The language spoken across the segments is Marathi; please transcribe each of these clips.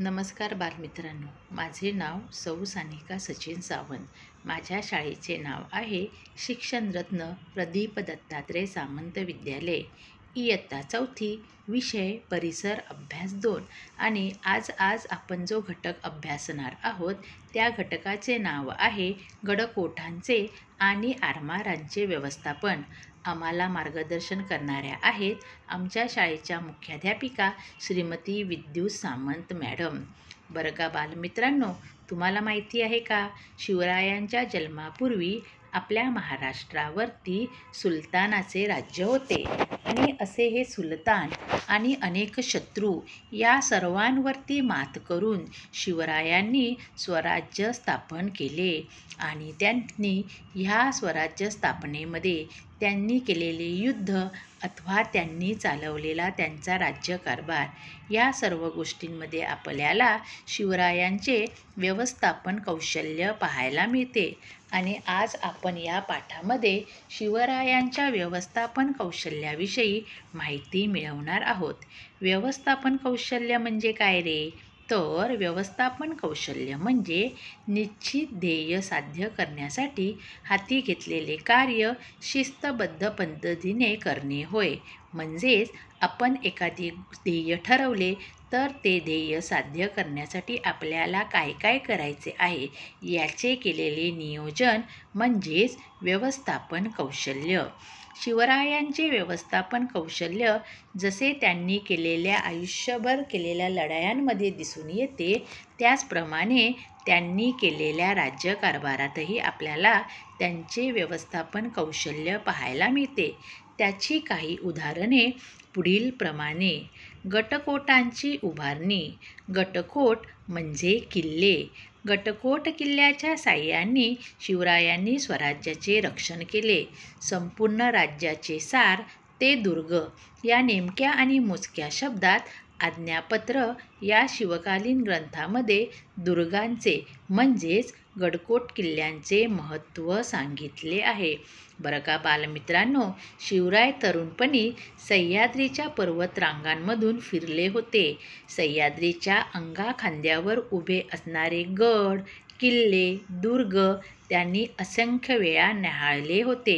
नमस्कार बालमित्रांनो माझे नाव सौ सानिका सचिन सावंत माझ्या शाळेचे नाव आहे शिक्षणरत्न प्रदीप दत्तात्रय सामंत विद्यालय इयत्ता चौथी विषय परिसर अभ्यास दोन आणि आज आज आपण जो घटक अभ्यासणार आहोत त्या घटकाचे नाव आहे गडकोठांचे आणि आरमारांचे व्यवस्थापन आम्हाला मार्गदर्शन करणाऱ्या आहेत आमच्या शाळेच्या मुख्याध्यापिका श्रीमती विद्युत सामंत मॅडम बरं का बालमित्रांनो तुम्हाला माहिती आहे का शिवरायांच्या जन्मापूर्वी आपल्या महाराष्ट्रावरती सुलतानाचे राज्य होते आणि असे हे सुलतान आणि अनेक शत्रू या सर्वांवरती मात करून शिवरायांनी स्वराज्य स्थापन केले आणि त्यांनी ह्या स्वराज्य स्थापनेमध्ये त्यांनी केलेले युद्ध अथवा त्यांनी चालवलेला त्यांचा राज्यकारभार या सर्व गोष्टींमध्ये आपल्याला शिवरायांचे व्यवस्थापन कौशल्य पाहायला मिळते आणि आज आपण या पाठामध्ये शिवरायांच्या व्यवस्थापन कौशल्याविषयी माहिती मिळवणार आहोत व्यवस्थापन कौशल्य म्हणजे काय रे तर व्यवस्थापन कौशल्य म्हणजे निश्चित ध्येय साध्य करण्यासाठी हाती घेतलेले कार्य शिस्तबद्ध पद्धतीने करणे होय म्हणजेच आपण एखादी ध्येय ठरवले तर ते ध्येय साध्य करण्यासाठी आपल्याला काय काय करायचे आहे याचे केलेले नियोजन म्हणजेच व्यवस्थापन कौशल्य शिवरायांचे व्यवस्थापन कौशल्य जसे त्यांनी केलेल्या आयुष्यभर केलेल्या लढायांमध्ये दिसून येते त्याचप्रमाणे त्यांनी केलेल्या राज्यकारभारातही आपल्याला त्यांचे व्यवस्थापन कौशल्य पाहायला मिळते त्याची काही उदाहरणे पुढीलप्रमाणे गटकोटांची उभारणी गटकोट म्हणजे किल्ले गटकोट किल्ल्याच्या साह्याने शिवरायांनी स्वराज्याचे रक्षण केले संपूर्ण राज्याचे सार ते दुर्ग या नेमक्या आणि मोजक्या शब्दात आज्ञापत्र या शिवकालीन ग्रंथामध्ये दुर्गांचे म्हणजेच गडकोट किल्ल्यांचे महत्त्व सांगितले आहे बरं का बालमित्रांनो शिवराय तरुणपणी सह्याद्रीच्या पर्वतरांगांमधून फिरले होते सह्याद्रीच्या अंगा खांद्यावर उभे असणारे गड किल्ले दुर्ग त्यांनी असंख्य वेळा न्याहाळले होते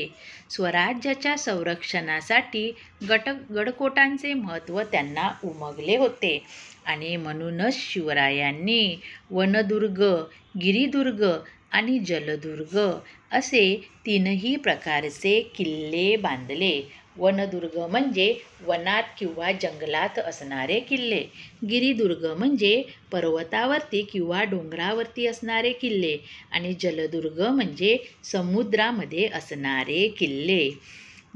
स्वराज्याच्या संरक्षणासाठी गट गडकोटांचे महत्त्व त्यांना उमगले होते आणि म्हणूनच शिवरायांनी वनदुर्ग गिरिदुर्ग आणि जलदुर्ग असे तीनही प्रकारचे किल्ले बांधले वनदुर्ग म्हणजे वनात किंवा जंगलात असणारे किल्ले गिरिदुर्ग म्हणजे पर्वतावरती किंवा डोंगरावरती असणारे किल्ले आणि जलदुर्ग म्हणजे समुद्रामध्ये असणारे किल्ले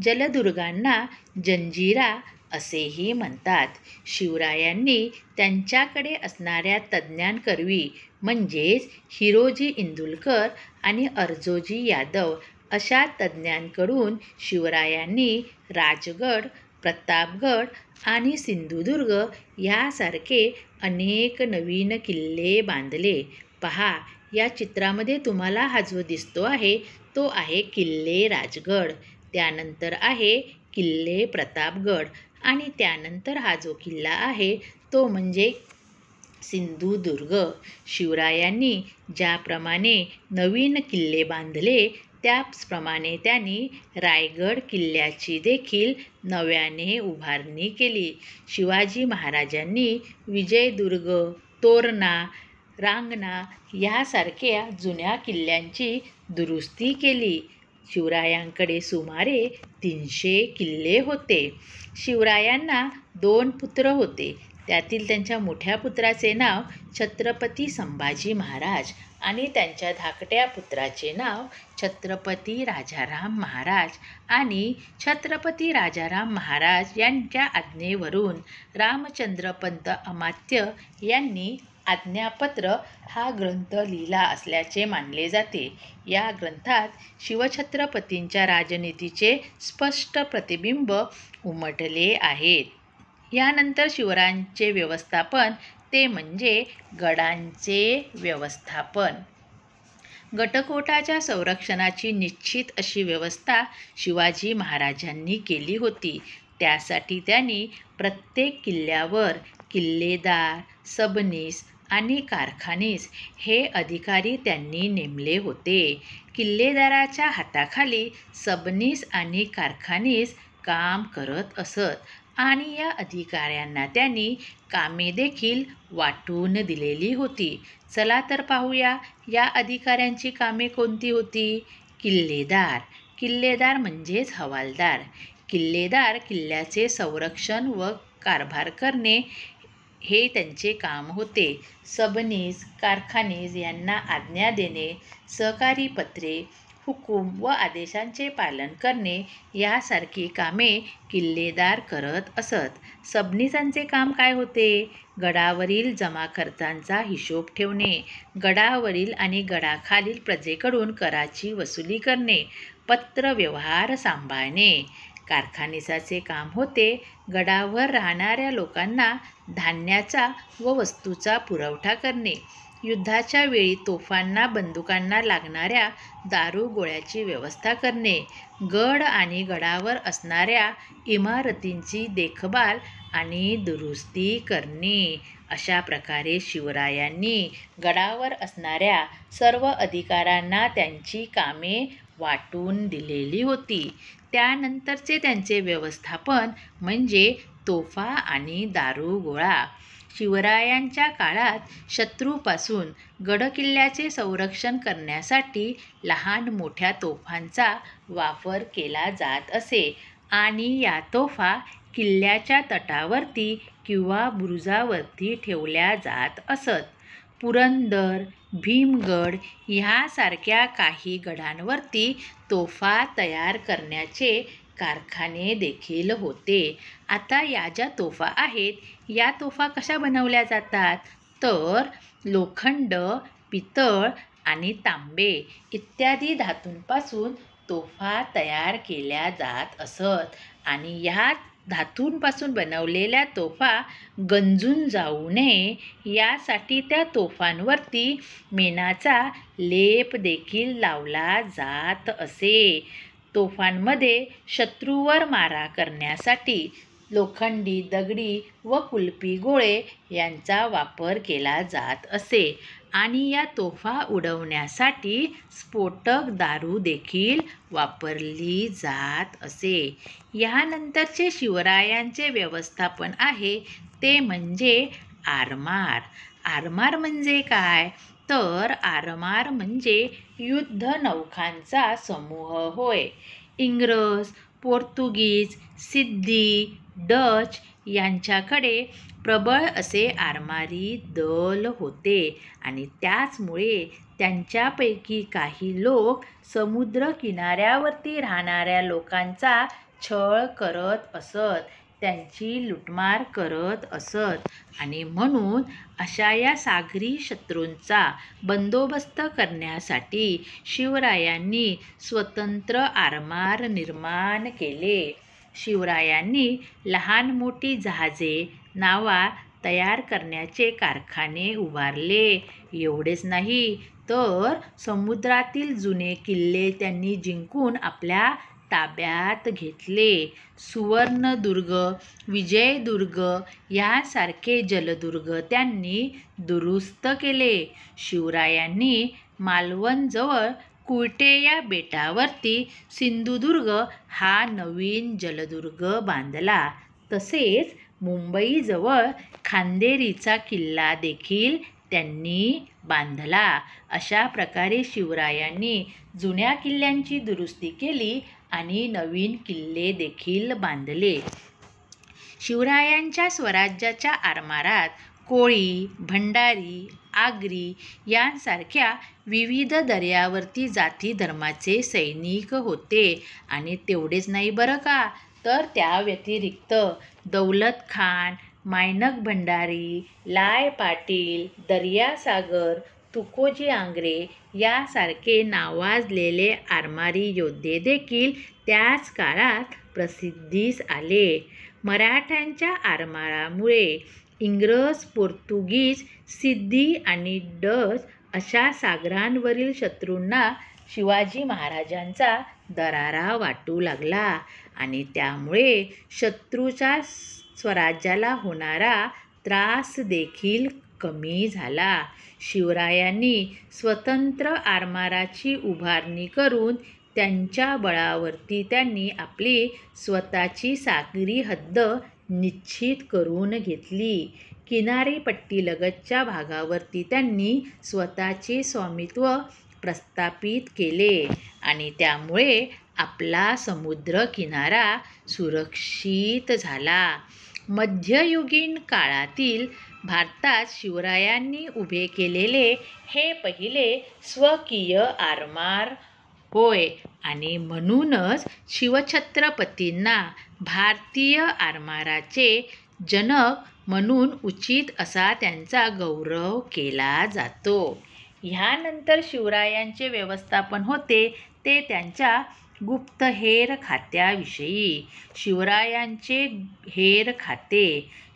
जलदुर्गांना जंजिरा असेही म्हणतात शिवरायांनी त्यांच्याकडे असणाऱ्या तज्ज्ञांकरवी म्हणजेच हिरोजी इंदुलकर आणि अर्जोजी यादव अशा तज्ज्ञांकडून शिवरायांनी राजगड प्रतापगड आणि सिंधुदुर्ग यासारखे अनेक नवीन किल्ले बांधले पहा या चित्रामध्ये तुम्हाला हा जो दिसतो आहे तो आहे किल्ले राजगड त्यानंतर आहे किल्ले प्रतापगड आणि त्यानंतर हा जो किल्ला आहे तो म्हणजे सिंधुदुर्ग शिवरायांनी ज्याप्रमाणे नवीन किल्ले बांधले त्याचप्रमाणे त्यांनी रायगड किल्ल्याची देखील नव्याने उभारणी केली शिवाजी महाराजांनी विजयदुर्ग तोरणा रांगणा यासारख्या जुन्या किल्ल्यांची दुरुस्ती केली शिवरायांकडे सुमारे तीनशे किल्ले होते शिवरायांना दोन पुत्र होते त्यातील त्यांच्या मोठ्या पुत्राचे नाव छत्रपती संभाजी महाराज आणि त्यांच्या धाकट्या पुत्राचे नाव छत्रपती राजाराम महाराज आणि छत्रपती राजाराम महाराज यांच्या आज्ञेवरून रामचंद्रपंत अमात्य यांनी आज्ञापत्र हा ग्रंथ लिहिला असल्याचे मानले जाते या ग्रंथात शिवछत्रपतींच्या राजनीतीचे स्पष्ट प्रतिबिंब उमटले आहेत यानंतर शिवरायांचे व्यवस्थापन ते म्हणजे गडांचे व्यवस्थापन गटकोटाच्या संरक्षणाची निश्चित अशी व्यवस्था शिवाजी महाराजांनी केली होती त्यासाठी त्यांनी प्रत्येक किल्ल्यावर किल्लेदार सबनीस आणि कारखानेस हे अधिकारी त्यांनी नेमले होते किल्लेदाराच्या हाताखाली सबनीस आणि कारखानीस काम करत असत आणि या अधिकाऱ्यांना त्यांनी कामे देखील वाटून दिलेली होती चला तर पाहूया या अधिकाऱ्यांची कामे कोणती होती किल्लेदार किल्लेदार म्हणजेच हवालदार किल्लेदार किल्ल्याचे संरक्षण व कारभार करणे हे त्यांचे काम होते सबनीस कारखानीस यांना आज्ञा देणे सहकारी पत्रे हुकूम व आदेशांचे पालन करणे यासारखी कामे किल्लेदार करत असत सबनीसांचे काम काय होते गडावरील खर्चांचा हिशोब ठेवणे गडावरील आणि गडाखालील प्रजेकडून कराची वसुली करणे पत्रव्यवहार सांभाळणे कारखानिसाचे काम होते गडावर राहणाऱ्या लोकांना धान्याचा व वस्तूचा पुरवठा करणे युद्धाच्या वेळी तोफांना बंदुकांना लागणाऱ्या दारू गोळ्याची व्यवस्था करणे गड आणि गडावर असणाऱ्या इमारतींची देखभाल आणि दुरुस्ती करणे अशा प्रकारे शिवरायांनी गडावर असणाऱ्या सर्व अधिकाऱ्यांना त्यांची कामे वाटून दिलेली होती त्यानंतरचे त्यांचे व्यवस्थापन म्हणजे तोफा आणि दारूगोळा शिवरायांच्या काळात शत्रूपासून गडकिल्ल्याचे संरक्षण करण्यासाठी लहान मोठ्या तोफांचा वापर केला जात असे आणि या तोफा किल्ल्याच्या तटावरती किंवा बुरुजावरती ठेवल्या जात असत पुरंदर भीमगड ह्यासारख्या काही गडांवरती तोफा तयार करण्याचे कारखाने देखील होते आता या ज्या तोफा आहेत या तोफा कशा बनवल्या जातात तर लोखंड पितळ आणि तांबे इत्यादी धातूंपासून तोफा तयार केल्या जात असत आणि ह्याच धातूंपासून बनवलेल्या तोफा गंजून जाऊ नये यासाठी त्या तोफांवरती मेणाचा लेप देखील लावला जात असे तोफांमध्ये शत्रूवर मारा करण्यासाठी लोखंडी दगडी व कुलपी गोळे यांचा वापर केला जात असे आणि या तोफा उडवण्यासाठी स्फोटक दारू देखील वापरली जात असे यानंतरचे शिवरायांचे व्यवस्थापन आहे ते म्हणजे आरमार आरमार म्हणजे काय तर आरमार म्हणजे युद्ध नौखांचा समूह होय इंग्रज पोर्तुगीज सिद्धी डच यांच्याकडे प्रबळ असे आरमारी दल होते आणि त्याचमुळे त्यांच्यापैकी काही लोक समुद्र किनाऱ्यावरती राहणाऱ्या लोकांचा छळ करत असत त्यांची लुटमार करत असत आणि म्हणून अशा या सागरी शत्रूंचा बंदोबस्त करण्यासाठी शिवरायांनी स्वतंत्र आरमार निर्माण केले शिवरायांनी लहान मोठी जहाजे नावा तयार करण्याचे कारखाने उभारले एवढेच नाही तर समुद्रातील जुने किल्ले त्यांनी जिंकून आपल्या ताब्यात घेतले सुवर्णदुर्ग विजयदुर्ग यासारखे जलदुर्ग त्यांनी दुरुस्त केले शिवरायांनी मालवणजवळ कुळटे या बेटावरती सिंधुदुर्ग हा नवीन जलदुर्ग बांधला तसेच मुंबईजवळ खांदेरीचा किल्ला देखील त्यांनी बांधला अशा प्रकारे शिवरायांनी जुन्या किल्ल्यांची दुरुस्ती केली आणि नवीन किल्ले देखील बांधले शिवरायांच्या स्वराज्याच्या आरमारात कोळी भंडारी आगरी यांसारख्या विविध दर्यावरती जाती धर्माचे सैनिक होते आणि तेवढेच नाही बरं का तर त्या व्यतिरिक्त दौलत खान मायनक भंडारी लाय पाटील दर्यासागर तुकोजी आंग्रे यासारखे नावाजलेले आरमारी योद्धे देखील त्याच काळात प्रसिद्धीस आले मराठ्यांच्या आरमारामुळे इंग्रज पोर्तुगीज सिद्धी आणि डच अशा सागरांवरील शत्रूंना शिवाजी महाराजांचा दरारा वाटू लागला आणि त्यामुळे शत्रूच्या स्वराज्याला होणारा त्रास देखील कमी झाला शिवरायांनी स्वतंत्र आरमाराची उभारणी करून त्यांच्या बळावरती त्यांनी आपली स्वतःची सागरी हद्द निश्चित करून घेतली किनारीपट्टीलगतच्या भागावरती त्यांनी स्वतःचे स्वामित्व प्रस्थापित केले आणि त्यामुळे आपला समुद्र किनारा सुरक्षित झाला मध्ययुगीन काळातील भारतात शिवरायांनी उभे केलेले हे पहिले स्वकीय आरमार होय आणि म्हणूनच शिवछत्रपतींना भारतीय आरमाराचे जनक म्हणून उचित असा त्यांचा गौरव केला जातो ह्यानंतर शिवरायांचे व्यवस्थापन होते ते त्यांच्या गुप्तहेर खात्याविषयी शिवरायांचे हेर खाते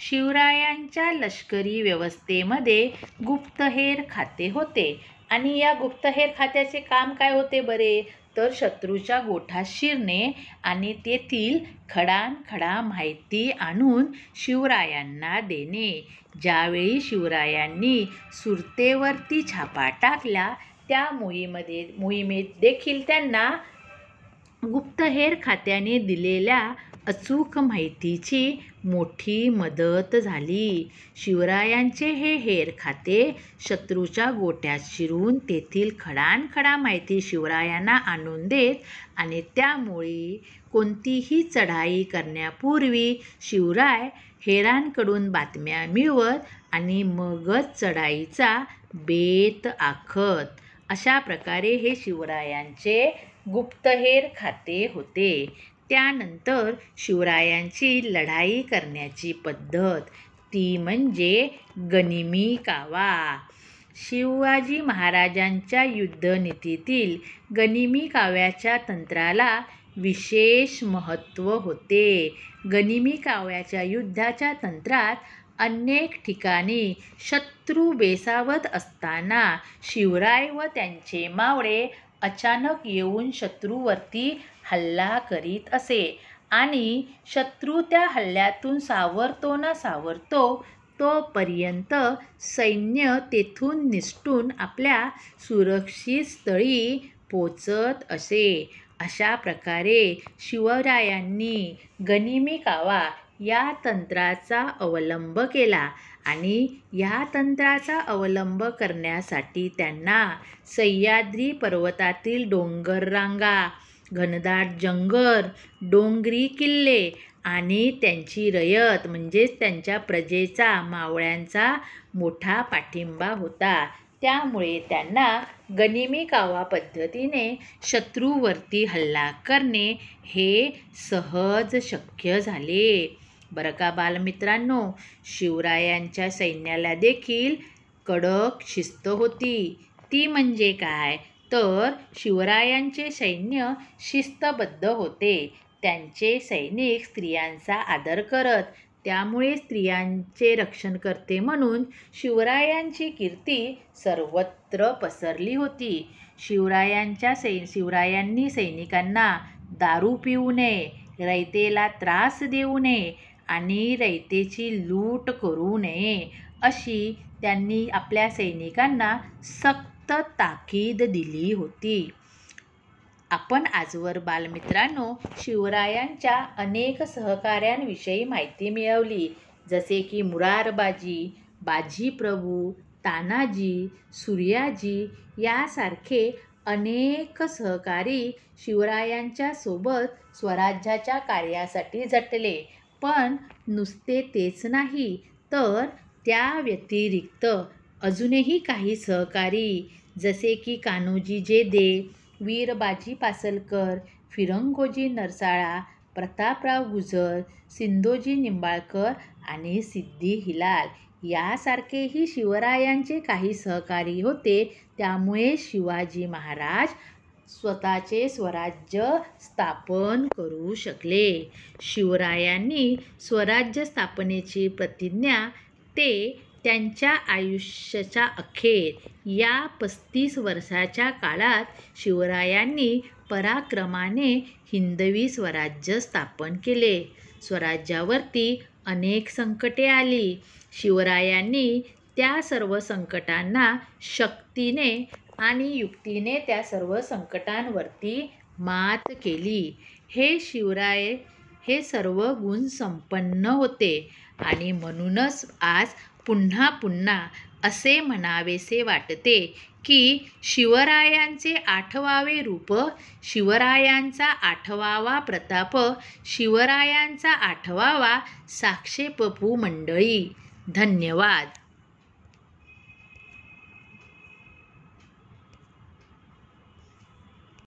शिवरायांच्या लष्करी व्यवस्थेमध्ये गुप्तहेर खाते होते आणि या गुप्तहेर खात्याचे काम काय होते बरे तर शत्रूच्या गोठा शिरणे आणि तेथील खडानखडा माहिती आणून शिवरायांना देणे ज्यावेळी शिवरायांनी सुरतेवरती छापा टाकला त्या मोहिमध्ये मोहिमेत देखील त्यांना गुप्तहेर खात्याने दिलेल्या अचूक माहितीची मोठी मदत झाली शिवरायांचे हे हेर खाते शत्रूच्या गोट्यात शिरून तेथील खडानखडा माहिती शिवरायांना आणून देत आणि त्यामुळे कोणतीही चढाई करण्यापूर्वी शिवराय हेरांकडून बातम्या मिळवत आणि मगच चढाईचा बेत आखत अशा प्रकारे हे शिवरायांचे गुप्तहेर खाते होते त्यानंतर शिवरायांची लढाई करण्याची पद्धत ती म्हणजे गनिमी कावा शिवाजी महाराजांच्या युद्धनीतीतील गनिमी काव्याच्या तंत्राला विशेष महत्त्व होते गनिमी काव्याच्या युद्धाच्या तंत्रात अनेक ठिकाणी शत्रू बेसावत असताना शिवराय व त्यांचे मावळे अचानक येऊन शत्रूवरती हल्ला करीत असे आणि शत्रू त्या हल्ल्यातून सावरतो ना सावरतो तोपर्यंत सैन्य तेथून निसटून आपल्या सुरक्षित स्थळी पोचत असे अशा प्रकारे शिवरायांनी गनिमी कावा या तंत्राचा अवलंब केला आणि या तंत्राचा अवलंब करण्यासाठी त्यांना सह्याद्री पर्वतातील डोंगररांगा घनदाट जंगल डोंगरी किल्ले आणि त्यांची रयत म्हणजेच त्यांच्या प्रजेचा मावळ्यांचा मोठा पाठिंबा होता त्यामुळे त्यांना गनिमी कावा पद्धतीने शत्रूवरती हल्ला करणे हे सहज शक्य झाले बरं का बालमित्रांनो शिवरायांच्या सैन्याला देखील कडक शिस्त होती ती म्हणजे काय तर शिवरायांचे सैन्य शिस्तबद्ध होते त्यांचे सैनिक स्त्रियांचा आदर करत त्यामुळे स्त्रियांचे रक्षण करते म्हणून शिवरायांची कीर्ती सर्वत्र पसरली होती शिवरायांच्या सै शिवरायांनी सैनिकांना दारू पिऊ नये रयतेला त्रास देऊ नये आणि रयतेची लूट करू नये अशी त्यांनी आपल्या सैनिकांना सक्त ताकीद दिली होती आपण आजवर बालमित्रांनो शिवरायांच्या अनेक सहकाऱ्यांविषयी माहिती मिळवली जसे की मुरारबाजी बाजीप्रभू तानाजी सूर्याजी यासारखे अनेक सहकारी शिवरायांच्या सोबत स्वराज्याच्या कार्यासाठी झटले पण नुसते तेच नाही तर त्या व्यतिरिक्त अजूनही काही सहकारी जसे की कान्होजी जेदे वीरबाजी पासलकर फिरंगोजी नरसाळा प्रतापराव गुजर सिंधोजी निंबाळकर आणि सिद्धी हिलाल यासारखेही शिवरायांचे काही सहकारी होते त्यामुळे शिवाजी महाराज स्वतःचे स्वराज्य स्थापन करू शकले शिवरायांनी स्वराज्य स्थापनेची प्रतिज्ञा ते त्यांच्या आयुष्याच्या अखेर या पस्तीस वर्षाच्या काळात शिवरायांनी पराक्रमाने हिंदवी स्वराज्य स्थापन केले स्वराज्यावरती अनेक संकटे आली शिवरायांनी त्या सर्व संकटांना शक्तीने आणि युक्तीने त्या सर्व संकटांवरती मात केली हे शिवराय हे सर्व गुण संपन्न होते आणि म्हणूनच आज पुन्हा पुन्हा असे म्हणावेसे वाटते की शिवरायांचे आठवावे रूप शिवरायांचा आठवावा प्रताप शिवरायांचा आठवावा साक्षेपपू मंडळी धन्यवाद